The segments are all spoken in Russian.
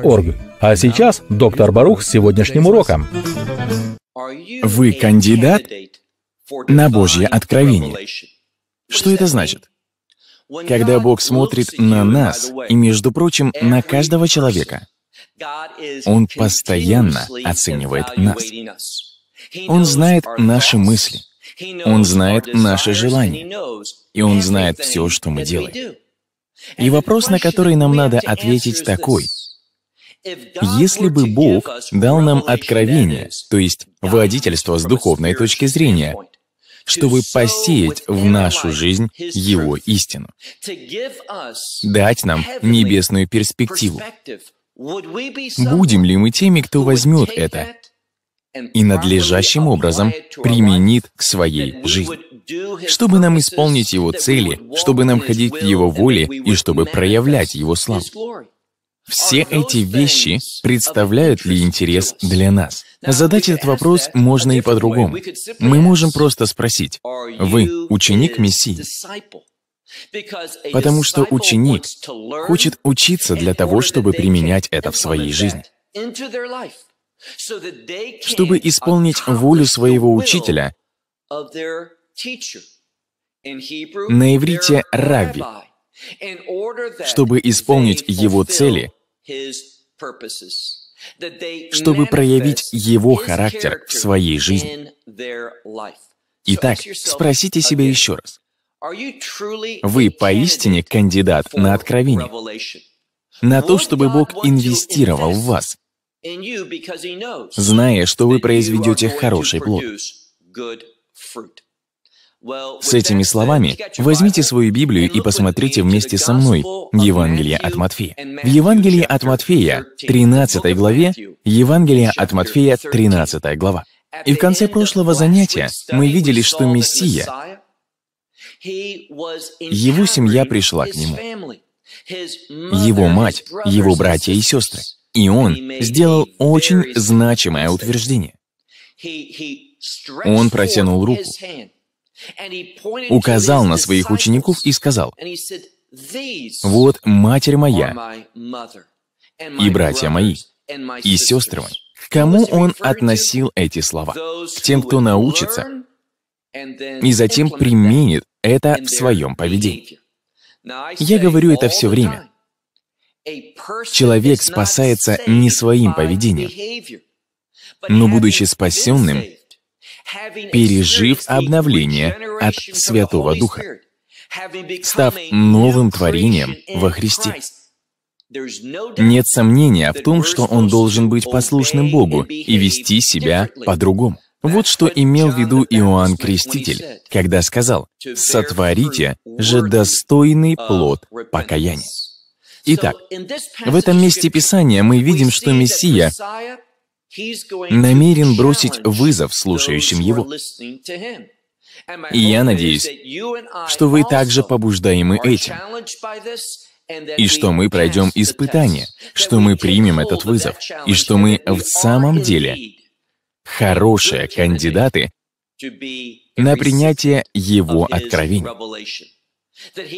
org. А сейчас доктор Барух с сегодняшним уроком. Вы кандидат на Божье откровение. Что это значит? Когда Бог смотрит на нас и, между прочим, на каждого человека, Он постоянно оценивает нас. Он знает наши мысли, Он знает наши желания, и Он знает все, что мы делаем. И вопрос, на который нам надо ответить, такой — если бы Бог дал нам откровение, то есть водительство с духовной точки зрения, чтобы посеять в нашу жизнь Его истину, дать нам небесную перспективу. Будем ли мы теми, кто возьмет это и надлежащим образом применит к своей жизни? чтобы нам исполнить Его цели, чтобы нам ходить в Его воле и чтобы проявлять Его славу. Все эти вещи представляют ли интерес для нас? Задать этот вопрос можно и по-другому. Мы можем просто спросить, «Вы ученик Мессии?» Потому что ученик хочет учиться для того, чтобы применять это в своей жизни. Чтобы исполнить волю своего учителя, на иврите «равви», чтобы исполнить Его цели, чтобы проявить Его характер в своей жизни. Итак, спросите себя еще раз. Вы поистине кандидат на откровение, на то, чтобы Бог инвестировал в вас, зная, что вы произведете хороший плод. С этими словами возьмите свою Библию и посмотрите вместе со мной Евангелие от Матфея. В Евангелии от Матфея, 13 главе, Евангелие от Матфея, 13 глава. И в конце прошлого занятия мы видели, что Мессия, его семья пришла к нему, его мать, его братья и сестры. И он сделал очень значимое утверждение. Он протянул руку указал на своих учеников и сказал, «Вот Матерь моя и братья мои, и сестры мои». К кому он относил эти слова? К тем, кто научится и затем применит это в своем поведении. Я говорю это все время. Человек спасается не своим поведением, но будучи спасенным, пережив обновление от Святого Духа, став новым творением во Христе. Нет сомнения в том, что он должен быть послушным Богу и вести себя по-другому. Вот что имел в виду Иоанн Креститель, когда сказал «Сотворите же достойный плод покаяния». Итак, в этом месте Писания мы видим, что Мессия намерен бросить вызов слушающим Его. И я надеюсь, что вы также побуждаемы этим, и что мы пройдем испытание, что мы примем этот вызов, и что мы в самом деле хорошие кандидаты на принятие Его откровений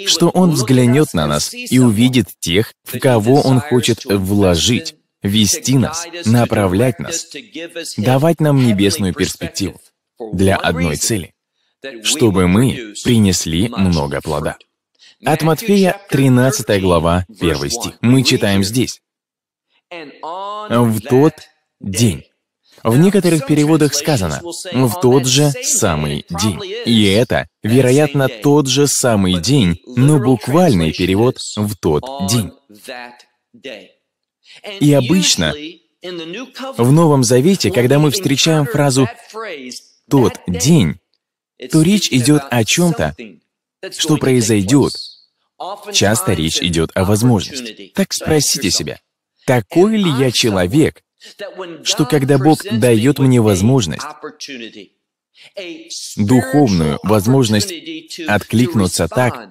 что Он взглянет на нас и увидит тех, в кого Он хочет вложить вести нас, направлять нас, давать нам небесную перспективу для одной цели, чтобы мы принесли много плода. От Матфея 13 глава, 1 стих. Мы читаем здесь. «В тот день». В некоторых переводах сказано «в тот же самый день». И это, вероятно, тот же самый день, но буквальный перевод «в тот день». И обычно в Новом Завете, когда мы встречаем фразу «тот день», то речь идет о чем-то, что произойдет. Часто речь идет о возможности. Так спросите себя, такой ли я человек, что когда Бог дает мне возможность, духовную возможность откликнуться так,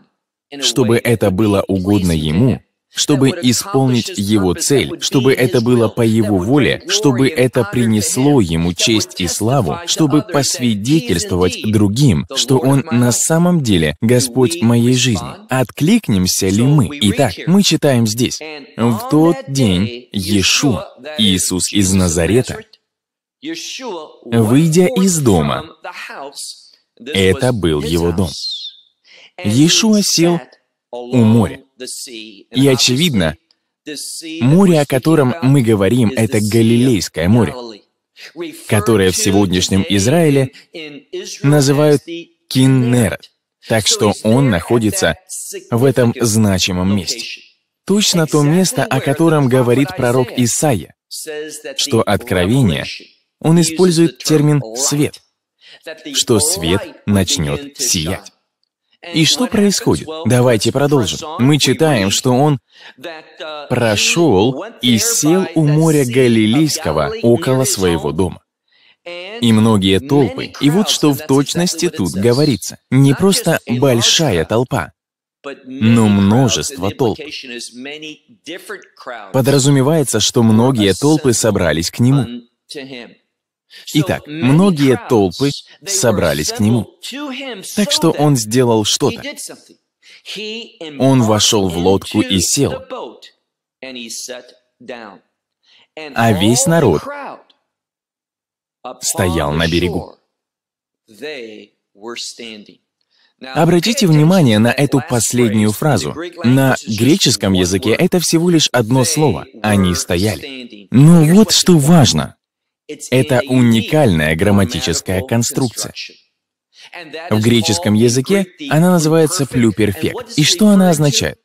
чтобы это было угодно Ему, чтобы исполнить его цель, чтобы это было по его воле, чтобы это принесло ему честь и славу, чтобы посвидетельствовать другим, что он на самом деле Господь моей жизни. Откликнемся ли мы? Итак, мы читаем здесь. В тот день Иешуа, Иисус из Назарета, выйдя из дома, это был его дом. Иешуа сел у моря. И очевидно, море, о котором мы говорим, это Галилейское море, которое в сегодняшнем Израиле называют Киннерет, так что он находится в этом значимом месте. Точно то место, о котором говорит пророк Исаия, что откровение, он использует термин «свет», что свет начнет сиять. И что происходит? Давайте продолжим. Мы читаем, что он прошел и сел у моря Галилейского около своего дома. И многие толпы. И вот что в точности тут говорится. Не просто большая толпа, но множество толп. Подразумевается, что многие толпы собрались к нему. Итак, многие толпы собрались к нему. Так что он сделал что-то. Он вошел в лодку и сел. А весь народ стоял на берегу. Обратите внимание на эту последнюю фразу. На греческом языке это всего лишь одно слово. Они стояли. Но вот что важно. Это уникальная грамматическая конструкция. В греческом языке она называется плюперфект. И что она означает?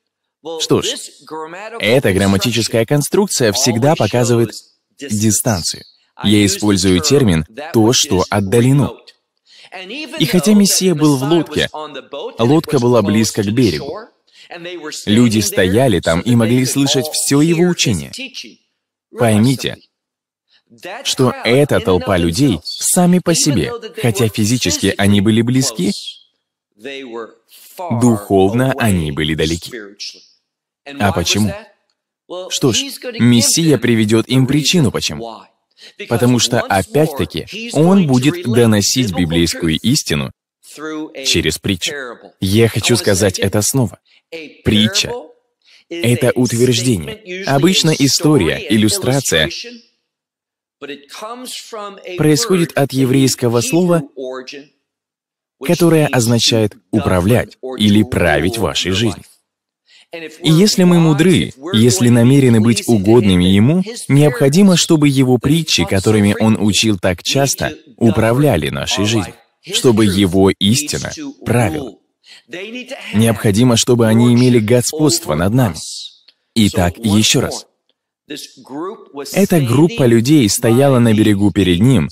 Что ж, эта грамматическая конструкция всегда показывает дистанцию. Я использую термин «то, что отдалено». И хотя Мессия был в лодке, лодка была близко к берегу, люди стояли там и могли слышать все его учение. Поймите, что эта толпа людей сами по себе, хотя физически они были близки, духовно они были далеки. А почему? Что ж, Мессия приведет им причину почему. Потому что, опять-таки, он будет доносить библейскую истину через притчу. Я хочу сказать это снова. Притча — это утверждение. Обычно история, иллюстрация — происходит от еврейского слова, которое означает «управлять» или «править вашей жизнью». И если мы мудры, если намерены быть угодными Ему, необходимо, чтобы Его притчи, которыми Он учил так часто, управляли нашей жизнью, чтобы Его истина правила. Необходимо, чтобы они имели господство над нами. Итак, еще раз. Эта группа людей стояла на берегу перед ним.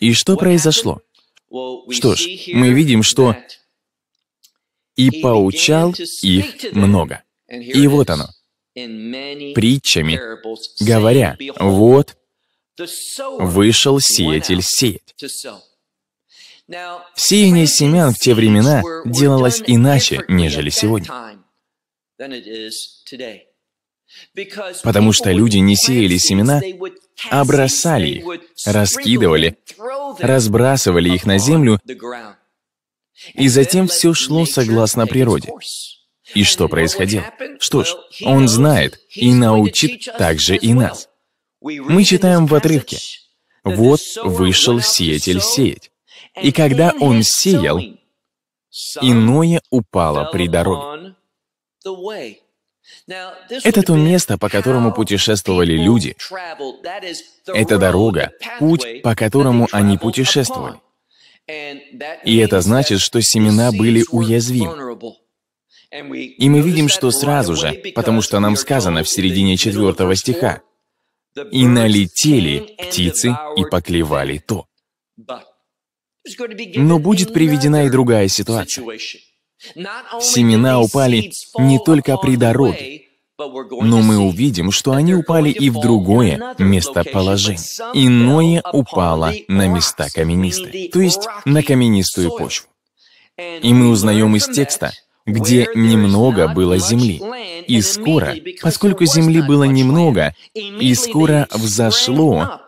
И что произошло? Что ж, мы видим, что и поучал их много. И вот оно, притчами, говоря, вот вышел сеятель сеять. Сеяние семян в те времена делалось иначе, нежели сегодня. Потому что люди не сеяли семена, а бросали их, раскидывали, разбрасывали их на землю, и затем все шло согласно природе. И что происходило? Что ж, он знает и научит также и нас. Мы читаем в отрывке. «Вот вышел сеятель сеять. И когда он сеял, иное упало при дороге». Это то место, по которому путешествовали люди. Это дорога, путь, по которому они путешествовали. И это значит, что семена были уязвимы. И мы видим, что сразу же, потому что нам сказано в середине четвертого стиха, «И налетели птицы и поклевали то». Но будет приведена и другая ситуация. Семена упали не только при дороге, но мы увидим, что они упали и в другое местоположение. Иное упало на места каменистые, то есть на каменистую почву. И мы узнаем из текста, где немного было земли. И скоро, поскольку земли было немного, и скоро взошло,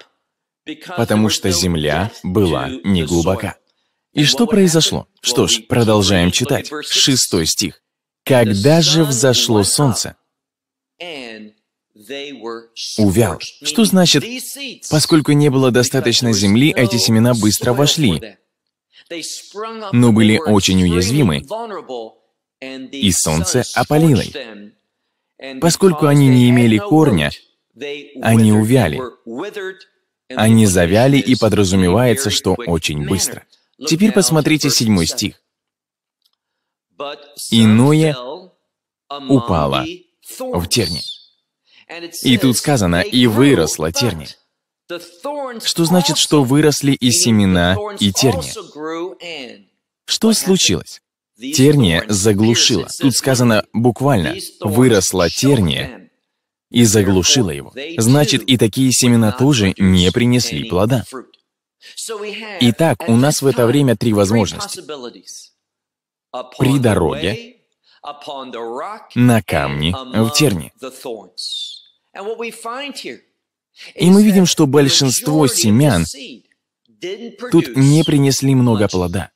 потому что земля была не глубока. И что произошло? Что ж, продолжаем читать. Шестой стих. «Когда же взошло солнце, увял». Что значит, поскольку не было достаточно земли, эти семена быстро вошли, но были очень уязвимы, и солнце опалило их. Поскольку они не имели корня, они увяли. Они завяли, и подразумевается, что очень быстро. Теперь посмотрите седьмой стих. «Иное упало в терне, И тут сказано «и выросла терни». Что значит, что выросли и семена, и терни? Что случилось? Терния заглушила. Тут сказано буквально «выросла терния и заглушила его». Значит, и такие семена тоже не принесли плода. Итак, у нас в это время три возможности. При дороге, на камне, в терне. И мы видим, что большинство семян тут не принесли много плода.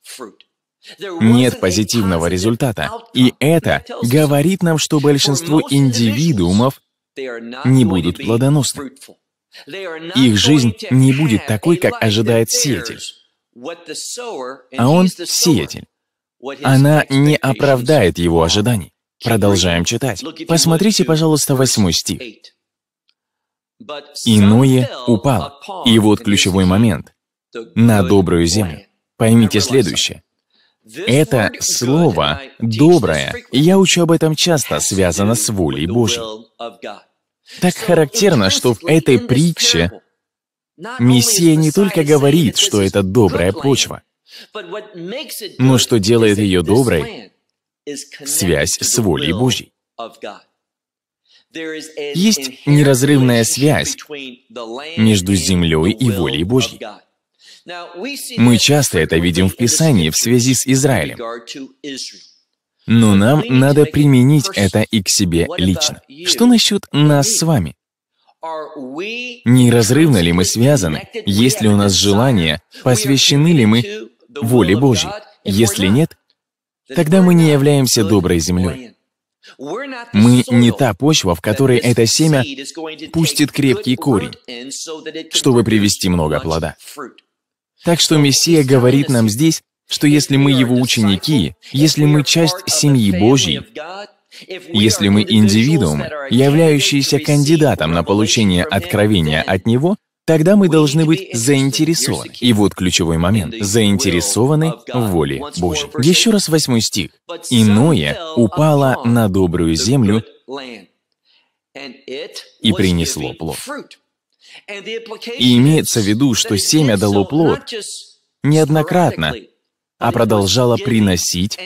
Нет позитивного результата. И это говорит нам, что большинство индивидуумов не будут плодоносны. Их жизнь не будет такой, как ожидает сеятель. А он сеятель. Она не оправдает его ожиданий. Продолжаем читать. Посмотрите, пожалуйста, восьмой стих. «Иное упал, И вот ключевой момент. «На добрую землю». Поймите следующее. Это слово «доброе», я учу об этом часто, связано с волей Божьей. Так характерно, что в этой притче Мессия не только говорит, что это добрая почва, но что делает ее доброй, связь с волей Божьей. Есть неразрывная связь между землей и волей Божьей. Мы часто это видим в Писании в связи с Израилем. Но нам надо применить это и к себе лично. Что насчет нас с вами? Неразрывно ли мы связаны? Есть ли у нас желание? Посвящены ли мы воле Божьей? Если нет, тогда мы не являемся доброй землей. Мы не та почва, в которой это семя пустит крепкий корень, чтобы привести много плода. Так что Мессия говорит нам здесь, что если мы его ученики, если мы часть семьи Божьей, если мы индивидуум, являющийся кандидатом на получение откровения от Него, тогда мы должны быть заинтересованы. И вот ключевой момент. Заинтересованы в воле Божьей. Еще раз восьмой стих. «Иное упало на добрую землю и принесло плод». И имеется в виду, что семя дало плод неоднократно, а продолжала приносить,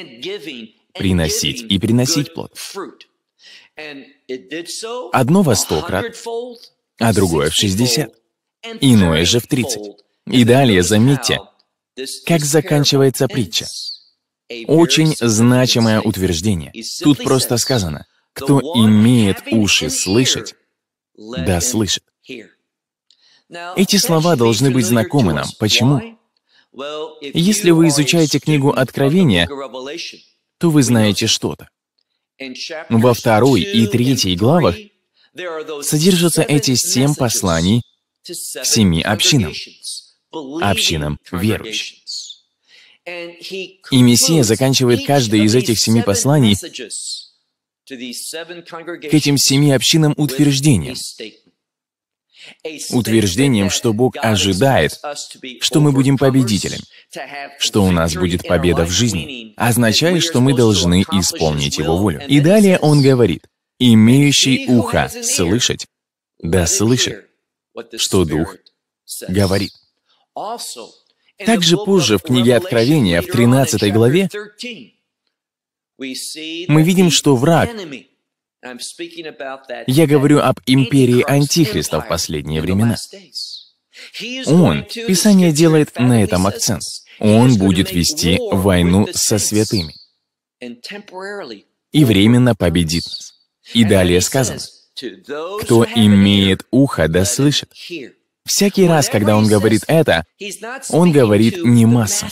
приносить и приносить плод. Одно во сто крат, а другое в 60, иное же в 30. И далее заметьте, как заканчивается притча. Очень значимое утверждение. Тут просто сказано, кто имеет уши слышать, да слышит. Эти слова должны быть знакомы нам. Почему? Если вы изучаете книгу Откровения, то вы знаете что-то. Во второй и третьей главах содержатся эти семь посланий к семи общинам, общинам верующих. И Мессия заканчивает каждое из этих семи посланий к этим семи общинам утверждением утверждением, что Бог ожидает, что мы будем победителями, что у нас будет победа в жизни, означает, что мы должны исполнить Его волю. И далее он говорит, «Имеющий ухо слышать, да слышит, что Дух говорит». Также позже в книге Откровения, в 13 главе, мы видим, что враг я говорю об империи Антихриста в последние времена. Он, Писание делает на этом акцент. Он будет вести войну со святыми. И временно победит И далее сказано, кто имеет ухо, да слышит. Всякий раз, когда он говорит это, он говорит не массам.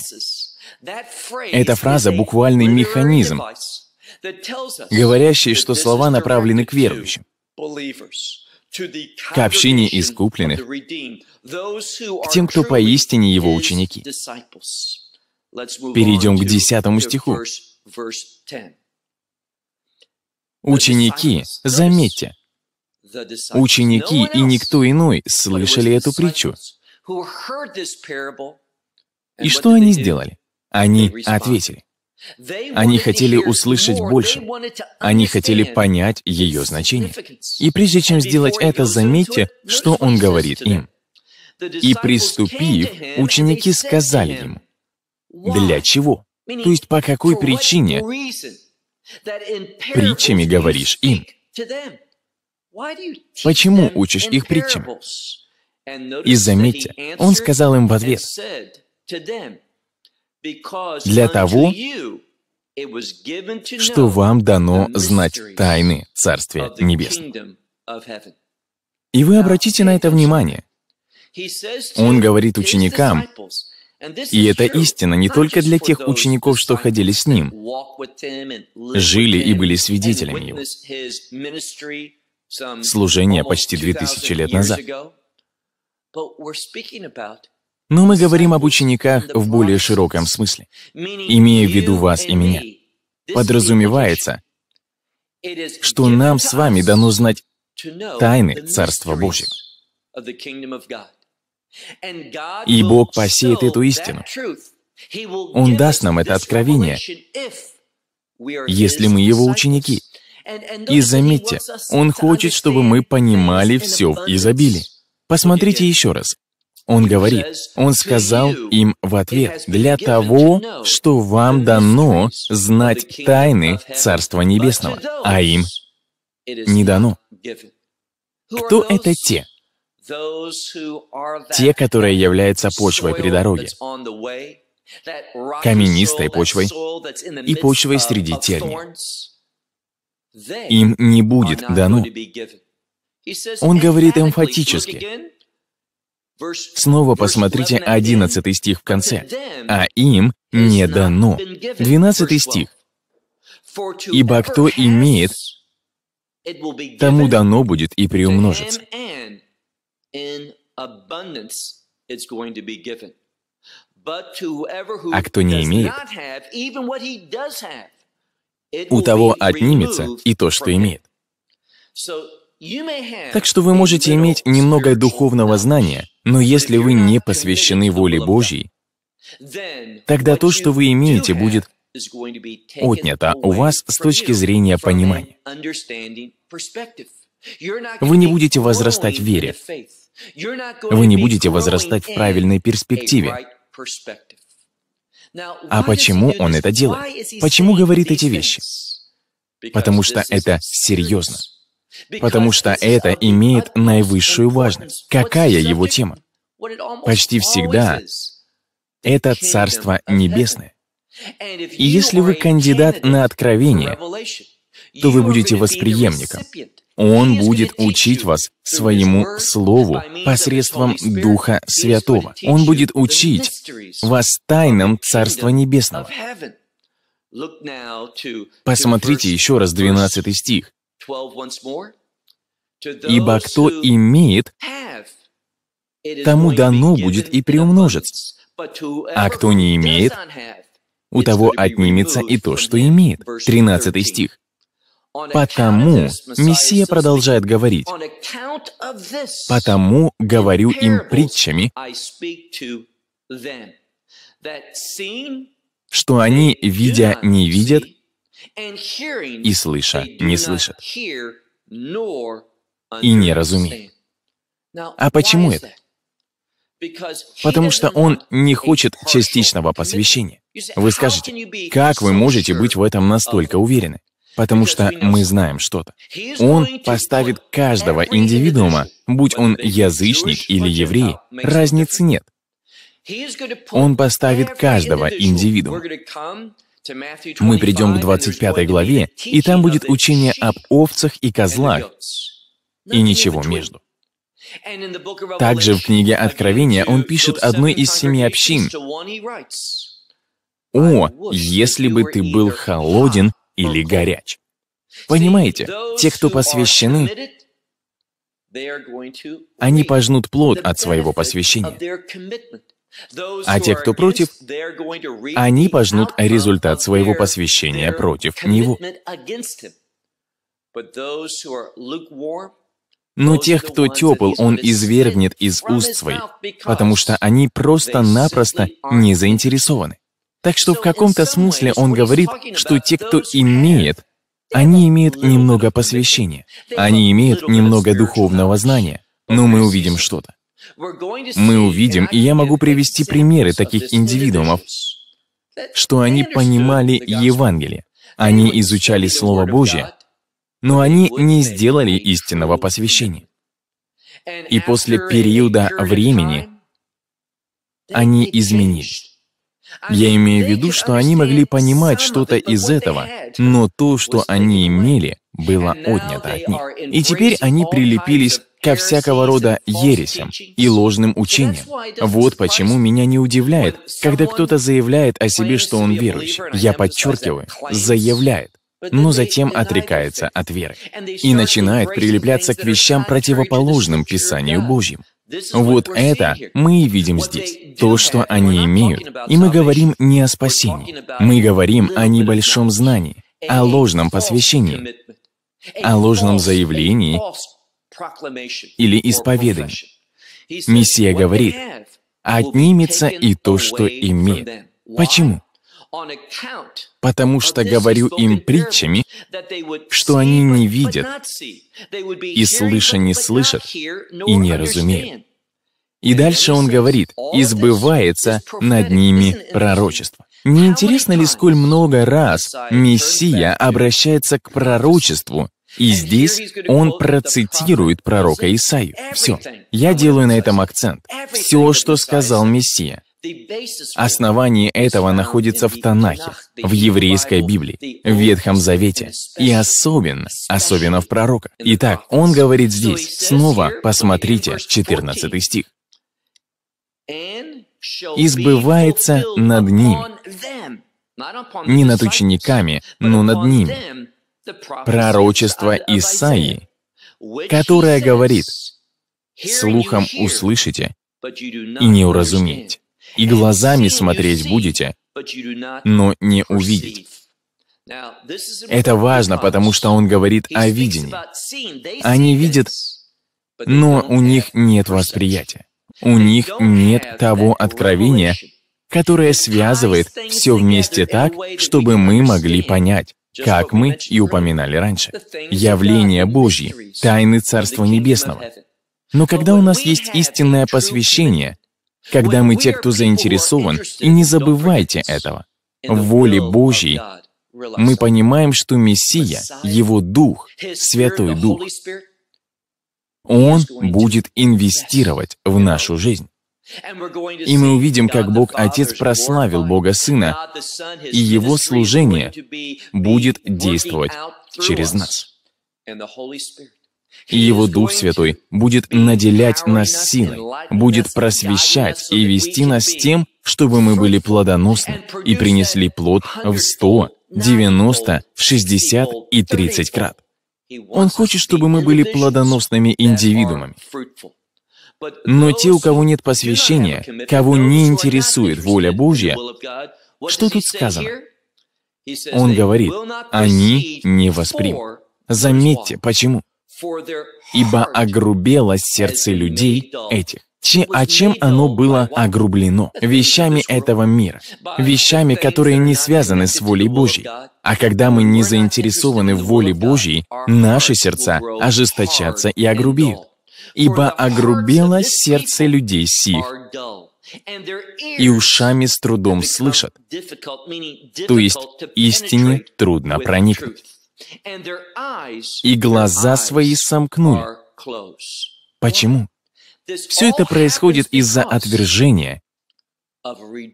Эта фраза — буквальный механизм, говорящий, что слова направлены к верующим, к общине искупленных, к тем, кто поистине его ученики. Перейдем к десятому стиху. Ученики, заметьте, ученики и никто иной слышали эту притчу. И что они сделали? Они ответили. Они хотели услышать больше. Они хотели понять ее значение. И прежде чем сделать это, заметьте, что он говорит им. «И приступив, ученики сказали ему, для чего?» То есть по какой причине притчами говоришь им? Почему учишь их притчам? И заметьте, он сказал им в ответ, для того, что вам дано знать тайны Царствия Небесного. И вы обратите на это внимание. Он говорит ученикам, и это истина не только для тех учеников, что ходили с ним, жили и были свидетелями его. Служение почти две тысячи лет назад. Но мы говорим об учениках в более широком смысле, имея в виду вас и меня. Подразумевается, что нам с вами дано знать тайны Царства Божьего. И Бог посеет эту истину. Он даст нам это откровение, если мы Его ученики. И заметьте, Он хочет, чтобы мы понимали все в изобилии. Посмотрите еще раз. Он говорит, Он сказал им в ответ, «Для того, что вам дано знать тайны Царства Небесного, а им не дано». Кто это те? Те, которые являются почвой при дороге, каменистой почвой и почвой среди терния. Им не будет дано. Он говорит эмфатически, Снова посмотрите 11 стих в конце. «А им не дано». 12 стих. «Ибо кто имеет, тому дано будет и приумножится». А кто не имеет, у того отнимется и то, что имеет. Так что вы можете иметь немного духовного знания, но если вы не посвящены воле Божьей, тогда то, что вы имеете, будет отнято у вас с точки зрения понимания. Вы не будете возрастать в вере. Вы не будете возрастать в правильной перспективе. А почему он это делает? Почему говорит эти вещи? Потому что это серьезно. Потому что это имеет наивысшую важность. Какая его тема? Почти всегда это Царство Небесное. И если вы кандидат на откровение, то вы будете восприемником. Он будет учить вас своему Слову посредством Духа Святого. Он будет учить вас тайнам Царства Небесного. Посмотрите еще раз 12 стих. Ибо кто имеет, тому дано будет и приумножится. А кто не имеет, у того отнимется и то, что имеет. 13 стих. Потому Мессия продолжает говорить, «Потому говорю им притчами, что они, видя, не видят, и слыша не слышат, и не разумеют. А почему это? Потому что он не хочет частичного посвящения. Вы скажете, как вы можете быть в этом настолько уверены? Потому что мы знаем что-то. Он поставит каждого индивидуума, будь он язычник или еврей, разницы нет. Он поставит каждого индивидуума. Мы придем к 25 главе, и там будет учение об овцах и козлах, и ничего между. Также в книге Откровения он пишет одной из семи общин. «О, если бы ты был холоден или горяч». Понимаете, те, кто посвящены, они пожнут плод от своего посвящения. А те, кто против, они пожнут результат своего посвящения против него. Но тех, кто тепл, он извергнет из уст своих, потому что они просто-напросто не заинтересованы. Так что в каком-то смысле он говорит, что те, кто имеет, они имеют немного посвящения, они имеют немного духовного знания, но мы увидим что-то мы увидим, и я могу привести примеры таких индивидуумов, что они понимали Евангелие, они изучали Слово Божье, но они не сделали истинного посвящения. И после периода времени они изменились. Я имею в виду, что они могли понимать что-то из этого, но то, что они имели, было отнято от них. И теперь они прилепились ко всякого рода ересям и ложным учениям. Вот почему меня не удивляет, когда кто-то заявляет о себе, что он верующий. Я подчеркиваю, заявляет но затем отрекается от веры и начинает прилепляться к вещам, противоположным Писанию Божьему. Вот это мы и видим здесь, то, что они имеют. И мы говорим не о спасении, мы говорим о небольшом знании, о ложном посвящении, о ложном заявлении или исповедании. Мессия говорит, отнимется и то, что имеет. Почему? потому что говорю им притчами, что они не видят, и слыша не слышат, и не разумеют. И дальше он говорит, «Избывается над ними пророчество». Не интересно ли, сколь много раз Мессия обращается к пророчеству, и здесь он процитирует пророка Исаию. Все. Я делаю на этом акцент. Все, что сказал Мессия. Основание этого находится в Танахе, в еврейской Библии, в Ветхом Завете, и особенно, особенно в Пророка. Итак, он говорит здесь, снова посмотрите 14 стих. Избывается над ним, не над учениками, но над ними. Пророчество Исаии, которое говорит, «Слухом услышите и не уразумеете» и глазами смотреть будете, но не увидеть. Это важно, потому что он говорит о видении. Они видят, но у них нет восприятия. У них нет того откровения, которое связывает все вместе так, чтобы мы могли понять, как мы и упоминали раньше, явления Божьи, тайны Царства Небесного. Но когда у нас есть истинное посвящение, когда мы те, кто заинтересован, и не забывайте этого, в воле Божьей мы понимаем, что Мессия, Его Дух, Святой Дух, Он будет инвестировать в нашу жизнь. И мы увидим, как Бог Отец прославил Бога Сына, и Его служение будет действовать через нас. И Его Дух Святой будет наделять нас силой, будет просвещать и вести нас тем, чтобы мы были плодоносны и принесли плод в 100, 90, 60 и 30 крат. Он хочет, чтобы мы были плодоносными индивидуумами. Но те, у кого нет посвящения, кого не интересует воля Божья, что тут сказано? Он говорит, они не воспримут. Заметьте, почему? ибо огрубело сердце людей этих. Че, а чем оно было огрублено? Вещами этого мира. Вещами, которые не связаны с волей Божьей. А когда мы не заинтересованы в воле Божьей, наши сердца ожесточатся и огрубеют. Ибо огрубело сердце людей сих, и ушами с трудом слышат. То есть истине трудно проникнуть. И глаза свои сомкнули. Почему? Все это происходит из-за отвержения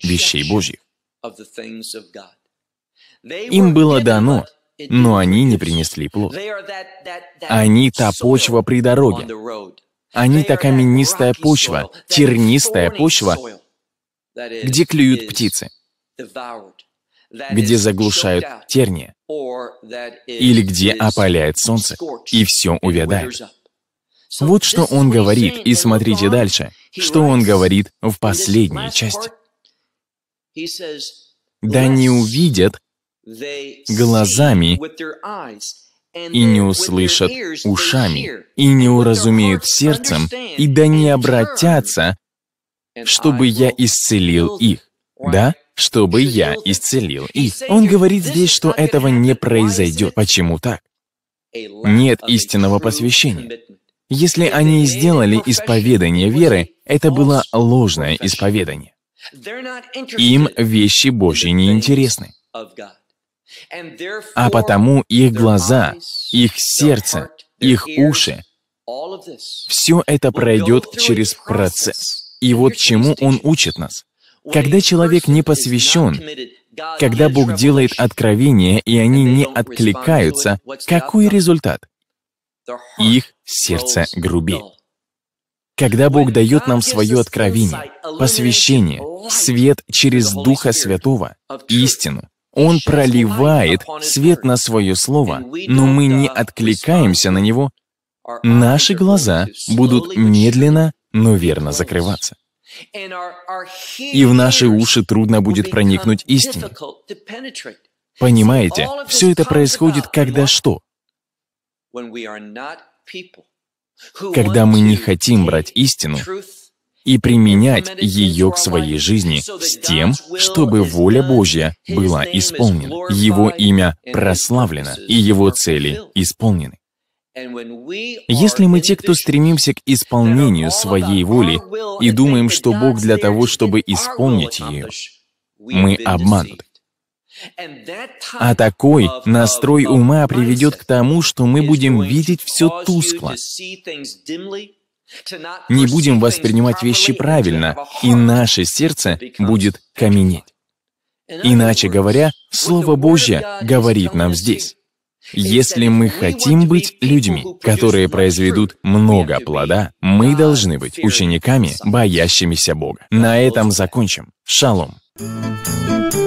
вещей Божьих. Им было дано, но они не принесли плод. Они та почва при дороге. Они та каменистая почва, тернистая почва, где клюют птицы, где заглушают терния или где опаляет солнце, и все увядает. Вот что он говорит, и смотрите дальше, что он говорит в последней части. «Да не увидят глазами и не услышат ушами, и не уразумеют сердцем, и да не обратятся, чтобы я исцелил их». Да? чтобы я исцелил их. Он говорит здесь, что этого не произойдет. Почему так? Нет истинного посвящения. Если они сделали исповедание веры, это было ложное исповедание. Им вещи Божьи не интересны. А потому их глаза, их сердце, их уши, все это пройдет через процесс. И вот чему он учит нас. Когда человек не посвящен, когда Бог делает откровения, и они не откликаются, какой результат? Их сердце грубит. Когда Бог дает нам свое откровение, посвящение, свет через Духа Святого, истину, Он проливает свет на свое слово, но мы не откликаемся на него, наши глаза будут медленно, но верно закрываться. И в наши уши трудно будет проникнуть истине. Понимаете, все это происходит, когда что? Когда мы не хотим брать истину и применять ее к своей жизни с тем, чтобы воля Божья была исполнена, Его имя прославлено и Его цели исполнены. Если мы те, кто стремимся к исполнению своей воли и думаем, что Бог для того, чтобы исполнить ее, мы обмануты. А такой настрой ума приведет к тому, что мы будем видеть все тускло, не будем воспринимать вещи правильно, и наше сердце будет каменеть. Иначе говоря, Слово Божье говорит нам здесь. Если мы хотим быть людьми, которые произведут много плода, мы должны быть учениками, боящимися Бога. На этом закончим. Шалом. thank you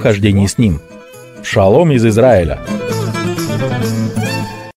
хождении с Ним. Шалом из Израиля!